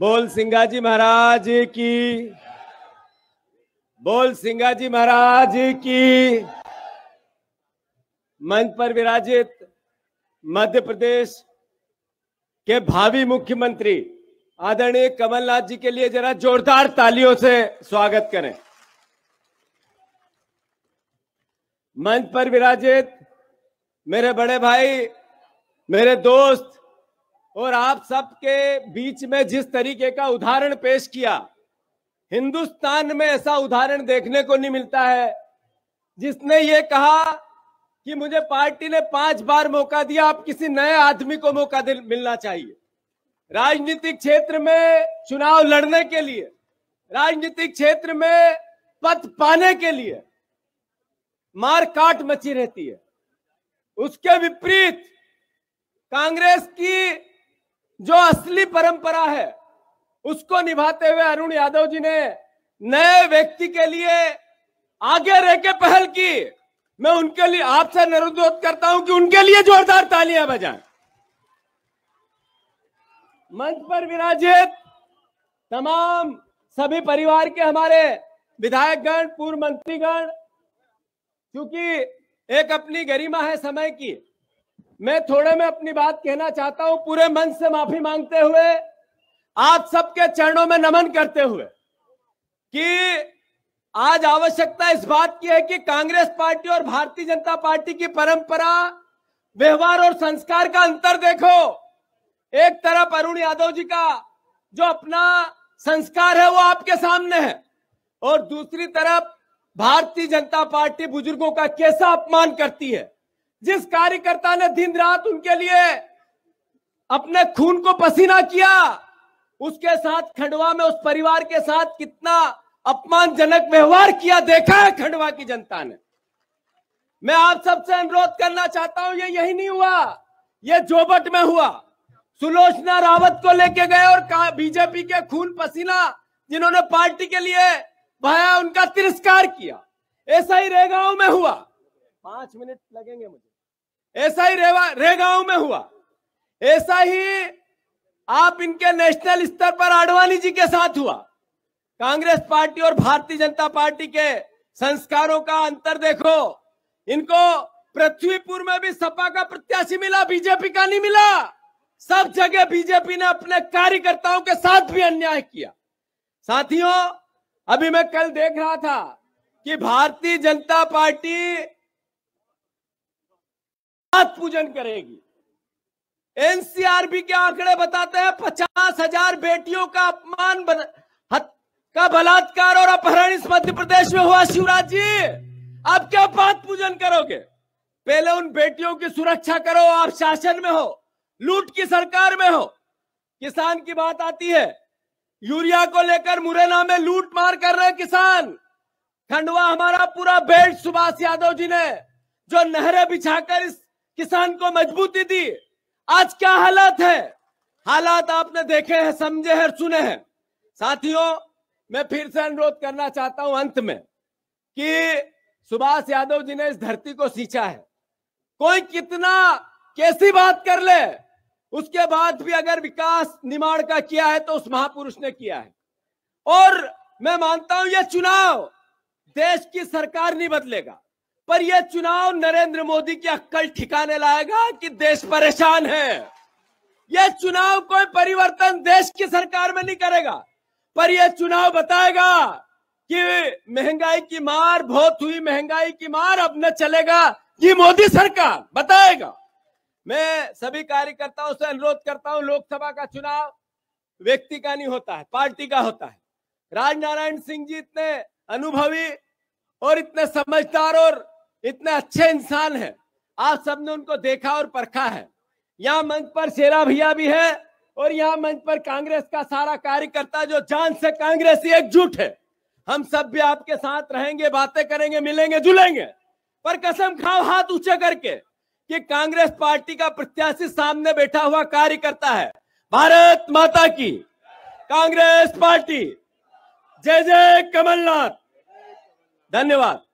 बोल सिंगा जी महाराज की बोल सिंगा जी महाराज की मंच पर विराजित मध्य प्रदेश के भावी मुख्यमंत्री आदरणीय कमलनाथ जी के लिए जरा जोरदार तालियों से स्वागत करें मंच पर विराजित मेरे बड़े भाई मेरे दोस्त और आप सबके बीच में जिस तरीके का उदाहरण पेश किया हिंदुस्तान में ऐसा उदाहरण देखने को नहीं मिलता है जिसने ये कहा कि मुझे पार्टी ने पांच बार मौका दिया आप किसी नए आदमी को मौका मिलना चाहिए राजनीतिक क्षेत्र में चुनाव लड़ने के लिए राजनीतिक क्षेत्र में पद पाने के लिए मार काट मची रहती है उसके विपरीत कांग्रेस की जो असली परंपरा है उसको निभाते हुए अरुण यादव जी ने नए व्यक्ति के लिए आगे रह के पहल की मैं उनके लिए आपसे अनुरोध करता हूं कि उनके लिए जोरदार तालियां बजाएं मंच पर विराजित तमाम सभी परिवार के हमारे विधायकगण पूर्व मंत्रीगण क्योंकि एक अपनी गरिमा है समय की मैं थोड़े में अपनी बात कहना चाहता हूं पूरे मन से माफी मांगते हुए आप सबके चरणों में नमन करते हुए कि आज आवश्यकता इस बात की है कि कांग्रेस पार्टी और भारतीय जनता पार्टी की परंपरा व्यवहार और संस्कार का अंतर देखो एक तरफ अरुण यादव जी का जो अपना संस्कार है वो आपके सामने है और दूसरी तरफ भारतीय जनता पार्टी बुजुर्गों का कैसा अपमान करती है जिस कार्यकर्ता ने दिन रात उनके लिए अपने खून को पसीना किया उसके साथ खंडवा में उस परिवार के साथ कितना अपमानजनक व्यवहार किया देखा है खंडवा की जनता ने मैं आप सबसे अनुरोध करना चाहता हूं ये यही नहीं हुआ ये जोबट में हुआ सुलोचना रावत को लेके गए और कहा बीजेपी के खून पसीना जिन्होंने पार्टी के लिए भाया उनका तिरस्कार किया ऐसा ही रेगांव में हुआ पांच मिनट लगेंगे मुझे ऐसा ही रेगा रेगांव में हुआ ऐसा ही आप इनके नेशनल स्तर पर आडवाणी जी के साथ हुआ कांग्रेस पार्टी और भारतीय जनता पार्टी के संस्कारों का अंतर देखो इनको पृथ्वीपुर में भी सपा का प्रत्याशी मिला बीजेपी का नहीं मिला सब जगह बीजेपी ने अपने कार्यकर्ताओं के साथ भी अन्याय किया साथियों अभी मैं कल देख रहा था कि भारतीय जनता पार्टी रात पूजन करेगी एनसीआरबी के आंकड़े बताते हैं पचास हजार बेटियों का अपमान बन, हत, का बलात्कार और अपहरण इस मध्य प्रदेश में हुआ शिवराज जी आप क्या बात पूजन करोगे पहले उन बेटियों की सुरक्षा करो आप शासन में हो लूट की सरकार में हो किसान की बात आती है यूरिया को लेकर मुरैना में लूट मार कर रहे किसान खंडवा हमारा पूरा बेल्ट सुभाष यादव जी ने जो नहरें बिछाकर इस किसान को मजबूती दी आज क्या हालात है हालात आपने देखे हैं समझे हैं सुने हैं साथियों मैं फिर से अनुरोध करना चाहता हूं अंत में कि सुभाष यादव जी ने इस धरती को सींचा है कोई कितना कैसी बात कर ले उसके बाद भी अगर विकास निर्माण का किया है तो उस महापुरुष ने किया है और मैं मानता हूं यह चुनाव देश की सरकार नहीं बदलेगा पर यह चुनाव नरेंद्र मोदी की अक्कल ठिकाने लाएगा कि देश परेशान है यह चुनाव कोई परिवर्तन देश की सरकार में नहीं करेगा पर यह चुनाव बताएगा कि महंगाई की मार बहुत हुई महंगाई की मार अब न चलेगा ये मोदी सरकार बताएगा मैं सभी कार्यकर्ताओं से अनुरोध करता हूं लोकसभा का चुनाव व्यक्ति का नहीं होता है पार्टी का होता है राजनारायण सिंह जी इतने अनुभवी और इतने समझदार और इतने अच्छे इंसान है आप सबने उनको देखा और परखा है यहाँ मंच पर शेरा भैया भी है और यहाँ मंच पर कांग्रेस का सारा कार्यकर्ता जो जान से कांग्रेस एकजुट है हम सब भी आपके साथ रहेंगे बातें करेंगे मिलेंगे जुलेंगे पर कसम खाओ हाथ ऊंचे करके कि कांग्रेस पार्टी का प्रत्याशी सामने बैठा हुआ कार्यकर्ता है भारत माता की कांग्रेस पार्टी जय जय कमलनाथ धन्यवाद